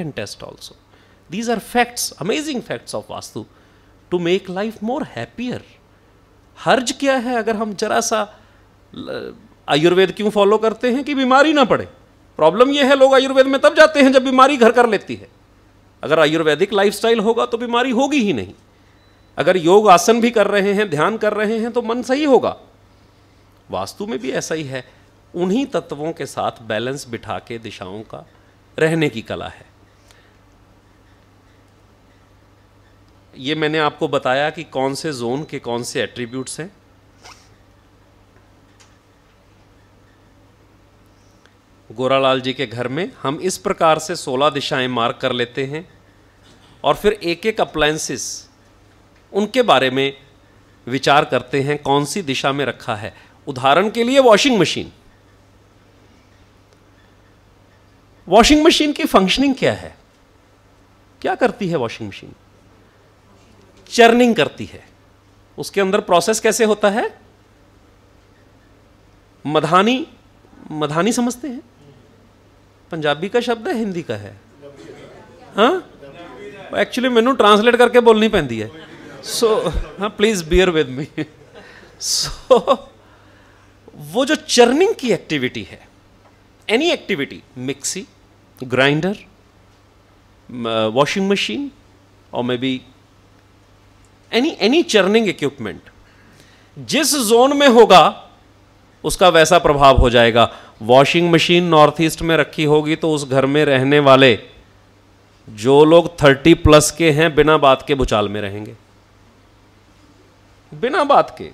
can test also. These are facts, amazing facts of Vastu to make life more happier. हर्ज क्या है अगर हम जरा सा आयुर्वेद क्यों फॉलो करते हैं कि बीमारी ना पड़े प्रॉब्लम यह है लोग आयुर्वेद में तब जाते हैं जब बीमारी घर कर लेती है अगर आयुर्वेदिक लाइफस्टाइल होगा तो बीमारी होगी ही नहीं अगर योग आसन भी कर रहे हैं ध्यान कर रहे हैं तो मन सही होगा वास्तु में भी ऐसा ही है उन्हीं तत्वों के साथ बैलेंस बिठा के दिशाओं का रहने की कला है ये मैंने आपको बताया कि कौन से जोन के कौन से एट्रीब्यूट्स हैं गोरालाल जी के घर में हम इस प्रकार से 16 दिशाएं मार्क कर लेते हैं और फिर एक एक अप्लायंसेस उनके बारे में विचार करते हैं कौन सी दिशा में रखा है उदाहरण के लिए वॉशिंग मशीन वॉशिंग मशीन की फंक्शनिंग क्या है क्या करती है वॉशिंग मशीन चर्निंग करती है उसके अंदर प्रोसेस कैसे होता है मधानी मधानी समझते हैं पंजाबी का शब्द है हिंदी का है हाँ एक्चुअली मैनू ट्रांसलेट करके बोलनी पैंती है सो so, हाँ please bear with me so वो जो चर्निंग की एक्टिविटी है any activity mixie grinder washing machine और maybe any any churning equipment जिस जोन में होगा उसका वैसा प्रभाव हो जाएगा वॉशिंग मशीन नॉर्थ ईस्ट में रखी होगी तो उस घर में रहने वाले जो लोग थर्टी प्लस के हैं बिना बात के भूचाल में रहेंगे बिना बात के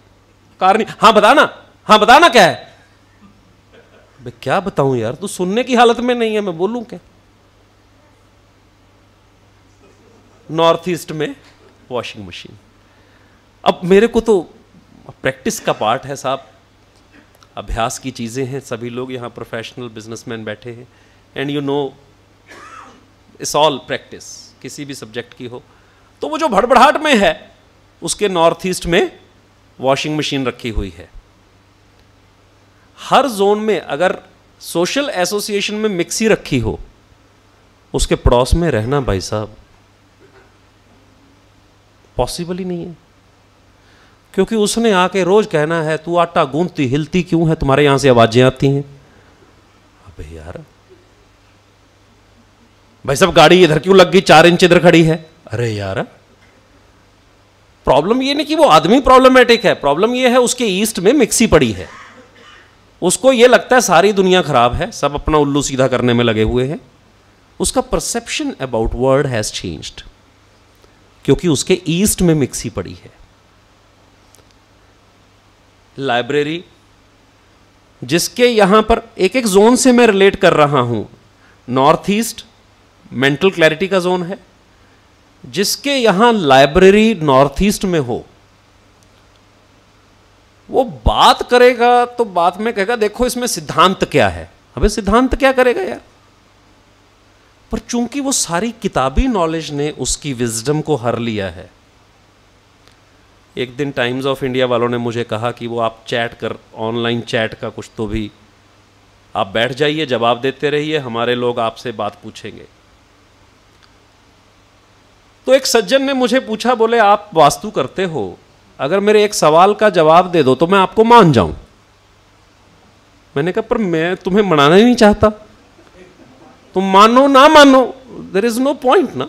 कारण हां बताना हां बताना क्या है मैं क्या बताऊं यार तू सुनने की हालत में नहीं है मैं बोलूं क्या नॉर्थ ईस्ट में वॉशिंग मशीन अब मेरे को तो प्रैक्टिस का पार्ट है साहब अभ्यास की चीज़ें हैं सभी लोग यहाँ प्रोफेशनल बिजनेसमैन बैठे हैं and you know it's all practice किसी भी सब्जेक्ट की हो तो वो जो भड़बड़ाहट में है उसके नॉर्थ ईस्ट में वॉशिंग मशीन रखी हुई है हर जोन में अगर सोशल एसोसिएशन में मिक्सी रखी हो उसके पड़ोस में रहना भाई साहब पॉसिबल ही नहीं है क्योंकि उसने आके रोज़ कहना है तू आटा गूंथती हिलती क्यों है तुम्हारे यहां से आवाज़ें आती हैं अबे यार भाई सब गाड़ी इधर क्यों लग गई चार इंच इधर खड़ी है अरे यार प्रॉब्लम ये नहीं कि वो आदमी प्रॉब्लमेटिक है प्रॉब्लम ये है उसके ईस्ट में मिक्सी पड़ी है उसको ये लगता है सारी दुनिया खराब है सब अपना उल्लू सीधा करने में लगे हुए हैं उसका perception about world has changed क्योंकि उसके ईस्ट में मिक्सी पड़ी है लाइब्रेरी जिसके यहां पर एक एक जोन से मैं रिलेट कर रहा हूं नॉर्थ ईस्ट मेंटल क्लैरिटी का जोन है जिसके यहां लाइब्रेरी नॉर्थ ईस्ट में हो वो बात करेगा तो बात में कहेगा देखो इसमें सिद्धांत क्या है हमें सिद्धांत क्या करेगा यार पर चूंकि वो सारी किताबी नॉलेज ने उसकी विजडम को हर लिया है एक दिन टाइम्स ऑफ इंडिया वालों ने मुझे कहा कि वो आप चैट कर ऑनलाइन चैट का कुछ तो भी आप बैठ जाइए जवाब देते रहिए हमारे लोग आपसे बात पूछेंगे तो एक सज्जन ने मुझे पूछा बोले आप वास्तु करते हो अगर मेरे एक सवाल का जवाब दे दो तो मैं आपको मान जाऊं मैंने कहा पर मैं तुम्हें मनाना ही नहीं चाहता तुम मानो ना मानो देर इज नो पॉइंट ना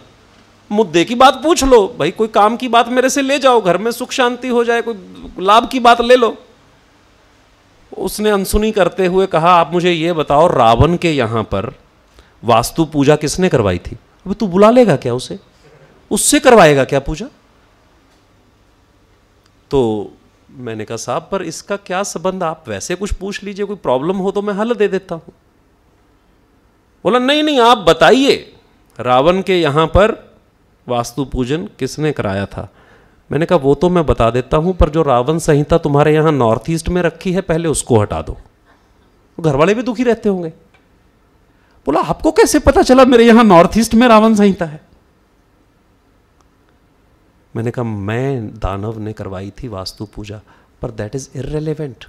मुद्दे की बात पूछ लो भाई कोई काम की बात मेरे से ले जाओ घर में सुख शांति हो जाए कोई लाभ की बात ले लो उसने अनसुनी करते हुए कहा आप मुझे ये बताओ रावण के यहां पर वास्तु पूजा किसने करवाई थी अभी तू बुला लेगा क्या उसे उससे करवाएगा क्या पूजा तो मैंने कहा साहब पर इसका क्या संबंध आप वैसे कुछ पूछ लीजिए कोई प्रॉब्लम हो तो मैं हल दे देता हूं बोला नहीं नहीं आप बताइए रावण के यहां पर वास्तु पूजन किसने कराया था मैंने कहा वो तो मैं बता देता हूँ पर जो रावण संहिता तुम्हारे यहाँ नॉर्थ ईस्ट में रखी है पहले उसको हटा दो घर वाले भी दुखी रहते होंगे बोला आपको कैसे पता चला मेरे यहां नॉर्थ ईस्ट में रावण संहिता है मैंने कहा मैं दानव ने करवाई थी वास्तु पूजा पर दैट इज़ इरेलीवेंट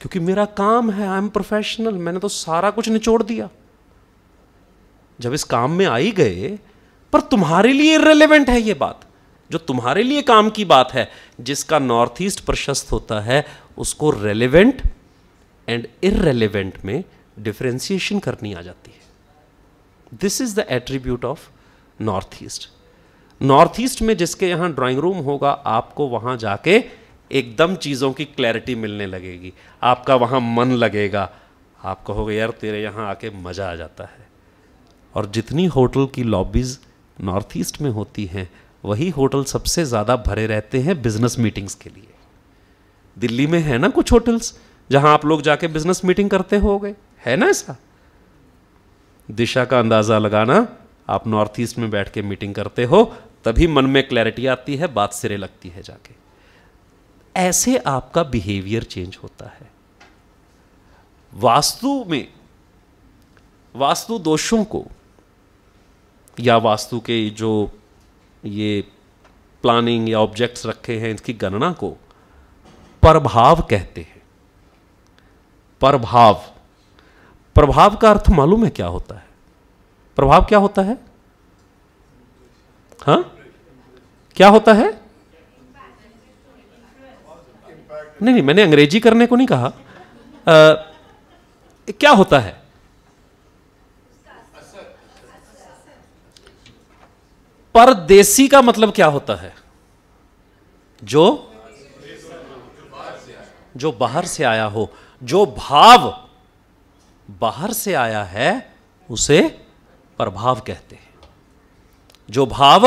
क्योंकि मेरा काम है आई एम प्रोफेशनल मैंने तो सारा कुछ निचोड़ दिया जब इस काम में आई गए पर तुम्हारे लिए इरेलीवेंट है ये बात जो तुम्हारे लिए काम की बात है जिसका नॉर्थ ईस्ट प्रशस्त होता है उसको रेलिवेंट एंड इरेलीवेंट में डिफ्रेंसिएशन करनी आ जाती है this is the attribute of north east north east में जिसके यहां ड्राइंग रूम होगा आपको वहां जाके एकदम चीज़ों की क्लैरिटी मिलने लगेगी आपका वहां मन लगेगा आप कहोगे यार तेरे यहां आके मज़ा आ जाता है और जितनी होटल की लॉबीज़ नॉर्थ ईस्ट में होती हैं वही होटल सबसे ज़्यादा भरे रहते हैं बिजनेस मीटिंग्स के लिए दिल्ली में है ना कुछ होटल्स जहां आप लोग जाके बिजनेस मीटिंग करते हो गए है ना ऐसा दिशा का अंदाज़ा लगाना आप नॉर्थ ईस्ट में बैठ के मीटिंग करते हो तभी मन में क्लैरिटी आती है बात सिरे लगती है जाके ऐसे आपका बिहेवियर चेंज होता है वास्तु में वास्तु दोषों को या वास्तु के जो ये प्लानिंग या ऑब्जेक्ट्स रखे हैं इसकी गणना को प्रभाव कहते हैं प्रभाव प्रभाव का अर्थ मालूम है क्या होता है प्रभाव क्या होता है हाँ क्या होता है नहीं नहीं मैंने अंग्रेजी करने को नहीं कहा आ, क्या होता है परदेसी का मतलब क्या होता है जो जो बाहर से आया हो जो भाव बाहर से आया है उसे प्रभाव कहते हैं जो भाव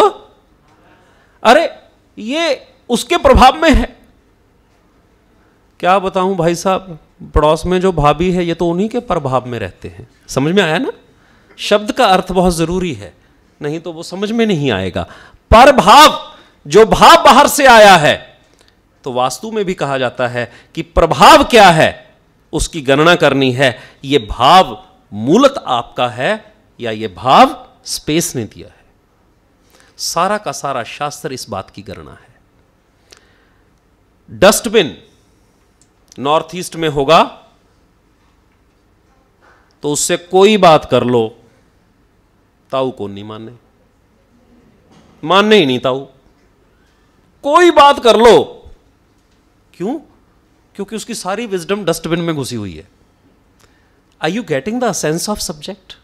अरे ये उसके प्रभाव में है क्या बताऊं भाई साहब पड़ोस में जो भाभी है ये तो उन्हीं के प्रभाव में रहते हैं समझ में आया ना शब्द का अर्थ बहुत जरूरी है नहीं तो वो समझ में नहीं आएगा पर भाव जो भाव बाहर से आया है तो वास्तु में भी कहा जाता है कि प्रभाव क्या है उसकी गणना करनी है ये भाव मूलत आपका है या ये भाव स्पेस ने दिया है सारा का सारा शास्त्र इस बात की गणना है डस्टबिन नॉर्थ ईस्ट में होगा तो उससे कोई बात कर लो ताऊ को नहीं माने मानने ही नहीं ताऊ कोई बात कर लो क्यों क्योंकि उसकी सारी विजडम डस्टबिन में घुसी हुई है I you getting the sense of subject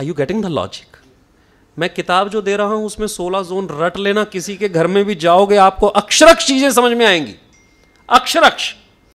I you getting the logic मैं किताब जो दे रहा हूं उसमें 16 जोन रट लेना किसी के घर में भी जाओगे आपको अक्षरक्ष चीजें समझ में आएंगी अक्षरक्ष